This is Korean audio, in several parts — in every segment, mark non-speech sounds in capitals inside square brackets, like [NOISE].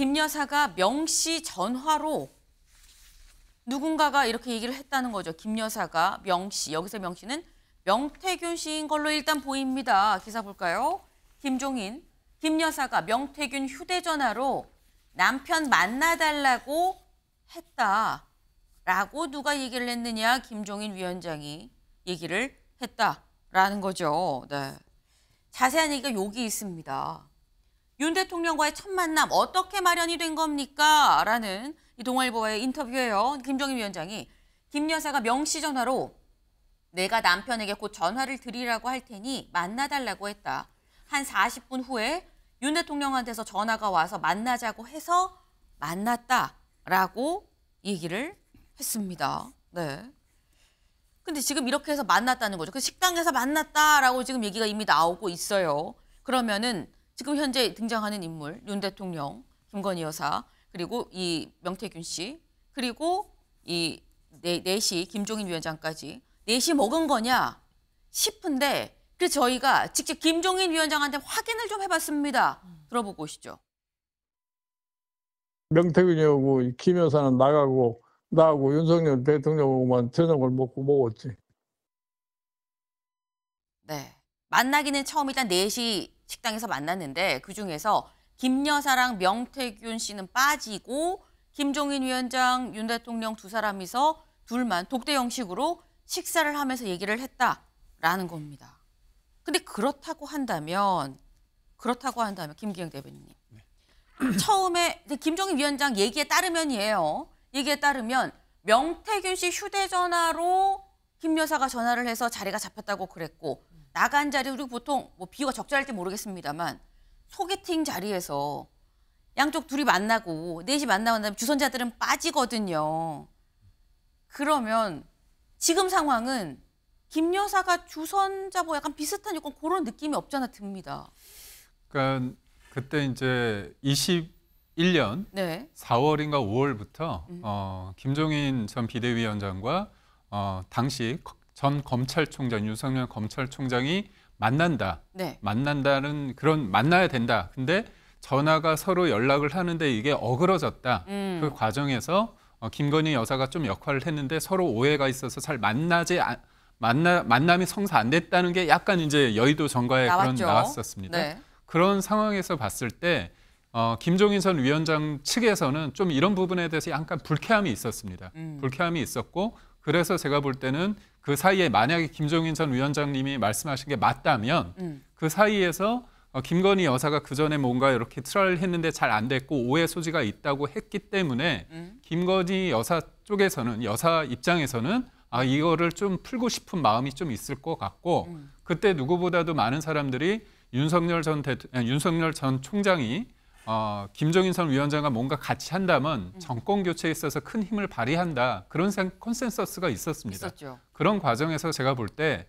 김 여사가 명시 전화로 누군가가 이렇게 얘기를 했다는 거죠. 김 여사가 명씨, 여기서 명씨는 명태균 씨인 걸로 일단 보입니다. 기사 볼까요? 김종인, 김 여사가 명태균 휴대전화로 남편 만나달라고 했다. 라고 누가 얘기를 했느냐 김종인 위원장이 얘기를 했다라는 거죠. 네. 자세한 얘기가 여기 있습니다. 윤 대통령과의 첫 만남 어떻게 마련이 된 겁니까? 라는 이 동아일보의 인터뷰에요. 김정인 위원장이 김 여사가 명시 전화로 내가 남편에게 곧 전화를 드리라고 할 테니 만나달라고 했다. 한 40분 후에 윤 대통령한테서 전화가 와서 만나자고 해서 만났다라고 얘기를 했습니다. 네. 근데 지금 이렇게 해서 만났다는 거죠. 그 식당에서 만났다라고 지금 얘기가 이미 나오고 있어요. 그러면은 지금 현재 등장하는 인물 윤 대통령, 김건희 여사 그리고 이 명태균 씨 그리고 이 네, 네 시 김종인 위원장까지 네시 먹은 거냐 싶은데 그 저희가 직접 김종인 위원장한테 확인을 좀 해봤습니다. 들어보고 오시죠. 명태균이하고 김 여사는 나가고 나하고 윤석열 대통령하고만 저녁을 먹고 먹었지. 네. 만나기는 처음 일단 4시 식당에서 만났는데 그중에서 김 여사랑 명태균 씨는 빠지고 김종인 위원장, 윤 대통령 두 사람이서 둘만 독대 형식으로 식사를 하면서 얘기를 했다라는 겁니다. 근데 그렇다고 한다면 그렇다고 한다면 김기영 대변인님. 네. [CLEARS THROAT] 처음에 김종인 위원장 얘기에 따르면이에요. 얘기에 따르면 명태균 씨 휴대전화로 김 여사가 전화를 해서 자리가 잡혔다고 그랬고 나간 자리 그리 보통 뭐 비유가 적절할지 모르겠습니다만 소개팅 자리에서 양쪽 둘이 만나고 넷이 만나고 다음 주선자들은 빠지거든요. 그러면 지금 상황은 김 여사가 주선자뭐 약간 비슷한 약간 그런 느낌이 없잖아 듭니다. 그러니까 그때 이제 21년 네. 4월인가 5월부터 음. 어, 김종인 전 비대위원장과 어, 당시 전 검찰총장 윤석열 검찰총장이 만난다. 네. 만난다는 그런 만나야 된다. 근데 전화가 서로 연락을 하는데 이게 어그러졌다. 음. 그 과정에서 어, 김건희 여사가 좀 역할을 했는데 서로 오해가 있어서 잘 만나지 아, 만나 만남이 성사 안 됐다는 게 약간 이제 여의도 정가에 나왔죠. 그런 나왔었습니다. 네. 그런 상황에서 봤을 때 어, 김종인 전 위원장 측에서는 좀 이런 부분에 대해서 약간 불쾌함이 있었습니다. 음. 불쾌함이 있었고 그래서 제가 볼 때는 그 사이에 만약에 김종인 전 위원장님이 말씀하신 게 맞다면 음. 그 사이에서 어, 김건희 여사가 그 전에 뭔가 이렇게 트라를 했는데 잘 안 됐고 오해 소지가 있다고 했기 때문에 음. 김건희 여사 쪽에서는 여사 입장에서는 아 이거를 좀 풀고 싶은 마음이 좀 있을 것 같고 음. 그때 누구보다도 많은 사람들이 윤석열 전대통 윤석열 전 총장이 어, 김종인 전 위원장과 뭔가 같이 한다면 정권 교체에 있어서 큰 힘을 발휘한다 그런 컨센서스가 있었습니다. 있었죠. 그런 과정에서 제가 볼 때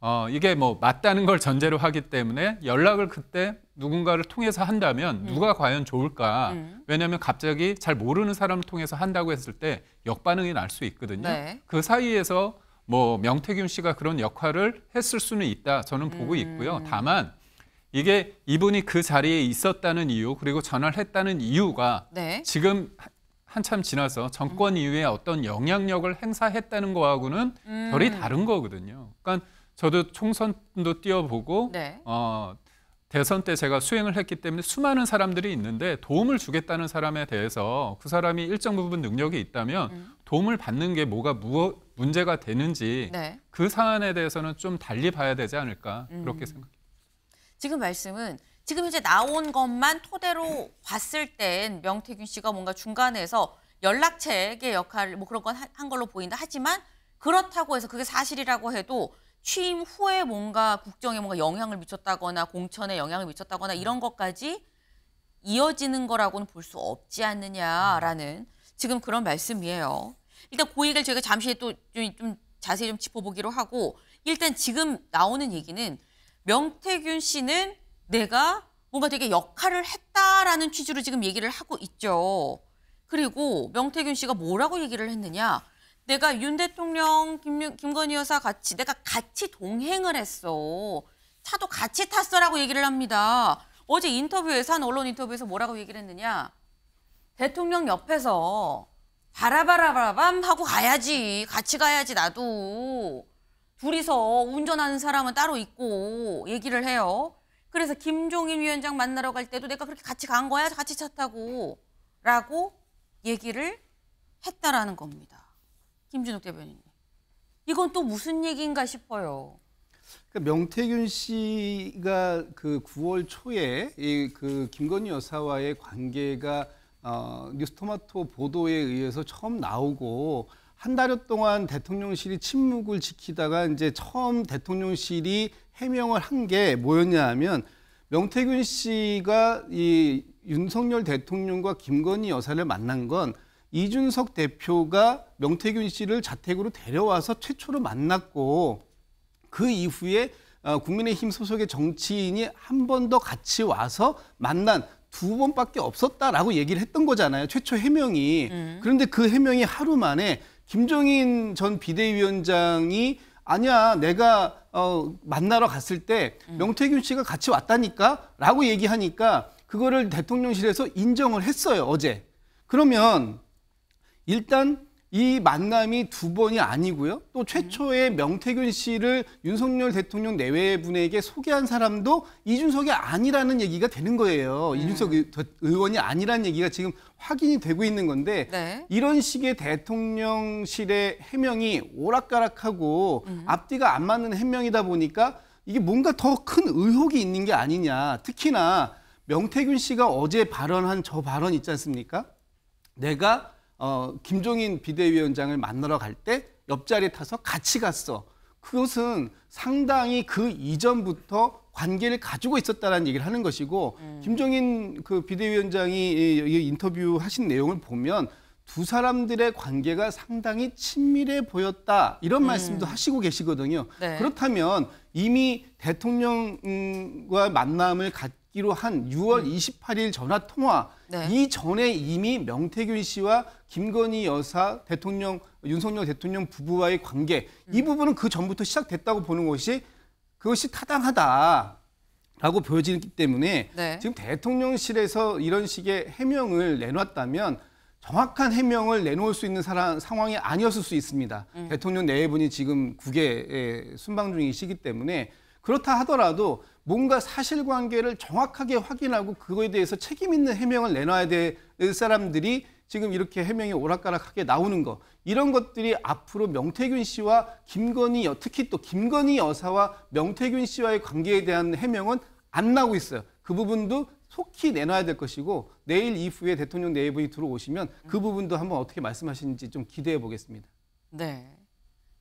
어, 이게 뭐 맞다는 걸 전제로 하기 때문에 연락을 그때 누군가를 통해서 한다면 음. 누가 과연 좋을까? 음. 왜냐하면 갑자기 잘 모르는 사람을 통해서 한다고 했을 때 역반응이 날 수 있거든요. 네. 그 사이에서 뭐 명태균 씨가 그런 역할을 했을 수는 있다 저는 보고 음. 있고요. 다만 이게 이분이 그 자리에 있었다는 이유 그리고 전화를 했다는 이유가 네. 지금 한참 지나서 정권 이후에 어떤 영향력을 행사했다는 거하고는 음. 별이 다른 거거든요. 그러니까 저도 총선도 뛰어보고 네. 어, 대선 때 제가 수행을 했기 때문에 수많은 사람들이 있는데 도움을 주겠다는 사람에 대해서 그 사람이 일정 부분 능력이 있다면 음. 도움을 받는 게 뭐가 무엇 문제가 되는지 네. 그 사안에 대해서는 좀 달리 봐야 되지 않을까 그렇게 음. 생각합니다. 지금 말씀은 지금 이제 나온 것만 토대로 봤을 땐 명태균 씨가 뭔가 중간에서 연락책의 역할을 뭐 그런 건 한 걸로 보인다 하지만 그렇다고 해서 그게 사실이라고 해도 취임 후에 뭔가 국정에 뭔가 영향을 미쳤다거나 공천에 영향을 미쳤다거나 이런 것까지 이어지는 거라고는 볼 수 없지 않느냐라는 지금 그런 말씀이에요. 일단 고익을 그 저희가 잠시 또 좀 자세히 좀 짚어보기로 하고 일단 지금 나오는 얘기는 명태균 씨는 내가 뭔가 되게 역할을 했다라는 취지로 지금 얘기를 하고 있죠. 그리고 명태균 씨가 뭐라고 얘기를 했느냐. 내가 윤 대통령, 김, 김건희 여사 같이 내가 같이 동행을 했어. 차도 같이 탔어라고 얘기를 합니다. 어제 인터뷰에서 한 언론 인터뷰에서 뭐라고 얘기를 했느냐. 대통령 옆에서 바라바라바밤 하고 가야지. 같이 가야지 나도. 둘이서 운전하는 사람은 따로 있고 얘기를 해요. 그래서 김종인 위원장 만나러 갈 때도 내가 그렇게 같이 간 거야? 같이 차 타고 라고 얘기를 했다라는 겁니다. 김준욱 대변인님. 이건 또 무슨 얘기인가 싶어요. 그러니까 명태균 씨가 그 9월 초에 이 그 김건희 여사와의 관계가 어, 뉴스토마토 보도에 의해서 처음 나오고 한 달여 동안 대통령실이 침묵을 지키다가 이제 처음 대통령실이 해명을 한 게 뭐였냐 하면 명태균 씨가 이 윤석열 대통령과 김건희 여사를 만난 건 이준석 대표가 명태균 씨를 자택으로 데려와서 최초로 만났고 그 이후에 어, 국민의힘 소속의 정치인이 한 번 더 같이 와서 만난 두 번밖에 없었다라고 얘기를 했던 거잖아요. 최초 해명이. 음. 그런데 그 해명이 하루 만에 김종인 전 비대위원장이 아니야 내가 어, 만나러 갔을 때 음. 명태균 씨가 같이 왔다니까라고 얘기하니까 그거를 대통령실에서 인정을 했어요 어제. 그러면 일단 이 만남이 두 번이 아니고요. 또 최초의 명태균 씨를 윤석열 대통령 내외 분에게 소개한 사람도 이준석이 아니라는 얘기가 되는 거예요. 음. 이준석 의원이 아니라는 얘기가 지금 확인이 되고 있는 건데 네. 이런 식의 대통령실의 해명이 오락가락하고 음. 앞뒤가 안 맞는 해명이다 보니까 이게 뭔가 더 큰 의혹이 있는 게 아니냐. 특히나 명태균 씨가 어제 발언한 저 발언 있지 않습니까? 내가 어, 김종인 비대위원장을 만나러 갈 때 옆자리에 타서 같이 갔어. 그것은 상당히 그 이전부터 관계를 가지고 있었다라는 얘기를 하는 것이고 음. 김종인 그 비대위원장이 인터뷰 하신 내용을 보면 두 사람들의 관계가 상당히 친밀해 보였다 이런 음. 말씀도 하시고 계시거든요. 네. 그렇다면 이미 대통령과 만남을 갖 기로 한 6월 28일 음. 전화 통화 네. 이전에 이미 명태균 씨와 김건희 여사 대통령 윤석열 대통령 부부와의 관계 음. 이 부분은 그 전부터 시작됐다고 보는 것이 그것이 타당하다라고 보여지기 때문에 네. 지금 대통령실에서 이런 식의 해명을 내놨다면 정확한 해명을 내놓을 수 있는 사람, 상황이 아니었을 수 있습니다. 음. 대통령 내분이 외 지금 국외에 순방 중이시기 때문에 그렇다 하더라도 뭔가 사실관계를 정확하게 확인하고 그거에 대해서 책임 있는 해명을 내놔야 될 사람들이 지금 이렇게 해명이 오락가락하게 나오는 거 이런 것들이 앞으로 명태균 씨와 김건희 특히 또 김건희 여사와 명태균 씨와의 관계에 대한 해명은 안 나오고 있어요. 그 부분도 속히 내놔야 될 것이고 내일 이후에 대통령 내분에 들어오시면 그 부분도 한번 어떻게 말씀하시는지 좀 기대해 보겠습니다. 네.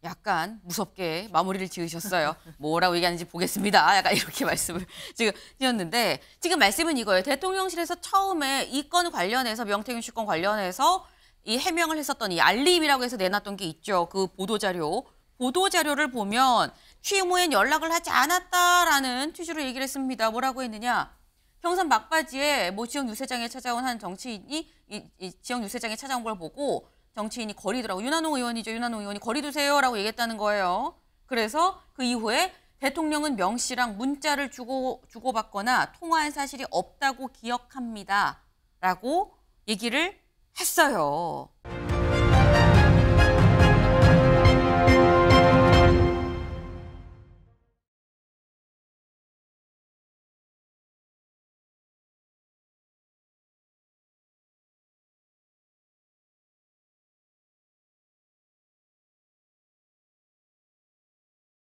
약간 무섭게 마무리를 지으셨어요. 뭐라고 얘기하는지 보겠습니다. 약간 이렇게 [LAUGHS] 말씀을 지금 드렸는데 지금 말씀은 이거예요. 대통령실에서 처음에 이 건 관련해서 명태균 씨건 관련해서 이 해명을 했었던 이 알림이라고 해서 내놨던 게 있죠. 그 보도자료. 보도자료를 보면 취임 후엔 연락을 하지 않았다라는 취지로 얘기를 했습니다. 뭐라고 했느냐. 평선 막바지에 뭐 지역 유세장에 찾아온 한 정치인이 이, 이 지역 유세장에 찾아온 걸 보고 정치인이 거리더라고. 윤한홍 의원이죠. 윤한홍 의원이 거리두세요라고 얘기했다는 거예요. 그래서 그 이후에 대통령은 명 씨랑 문자를 주고 주고받거나 통화한 사실이 없다고 기억합니다라고 얘기를 했어요.